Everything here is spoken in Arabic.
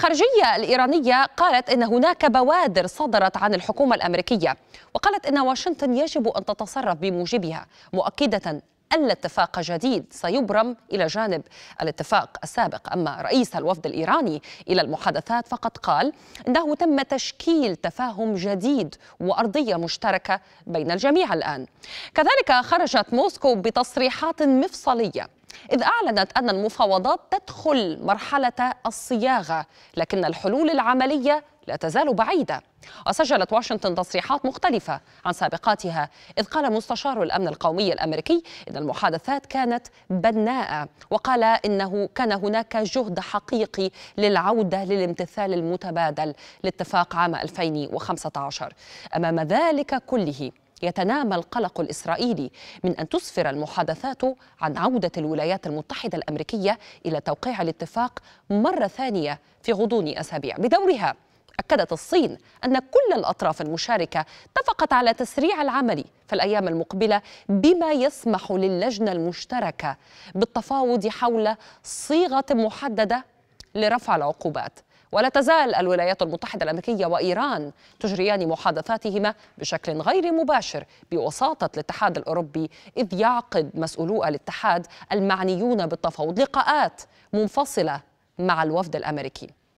الخارجية الإيرانية قالت أن هناك بوادر صدرت عن الحكومة الأمريكية وقالت أن واشنطن يجب أن تتصرف بموجبها مؤكدة أن الاتفاق جديد سيبرم إلى جانب الاتفاق السابق أما رئيس الوفد الإيراني إلى المحادثات فقد قال أنه تم تشكيل تفاهم جديد وأرضية مشتركة بين الجميع الآن كذلك خرجت موسكو بتصريحات مفصلية إذ أعلنت أن المفاوضات تدخل مرحلة الصياغة لكن الحلول العملية لا تزال بعيدة وسجلت واشنطن تصريحات مختلفة عن سابقاتها إذ قال مستشار الأمن القومي الأمريكي إن المحادثات كانت بناءة وقال إنه كان هناك جهد حقيقي للعودة للامتثال المتبادل لاتفاق عام 2015 أمام ذلك كله يتنامى القلق الإسرائيلي من أن تسفر المحادثات عن عودة الولايات المتحدة الأمريكية إلى توقيع الاتفاق مرة ثانية في غضون أسابيع بدورها أكدت الصين أن كل الأطراف المشاركة اتفقت على تسريع العمل في الأيام المقبلة بما يسمح للجنة المشتركة بالتفاوض حول صيغة محددة لرفع العقوبات ولا تزال الولايات المتحدة الأمريكية وإيران تجريان محادثاتهما بشكل غير مباشر بوساطة الاتحاد الأوروبي إذ يعقد مسؤولو الاتحاد المعنيون بالتفاوض لقاءات منفصلة مع الوفد الأمريكي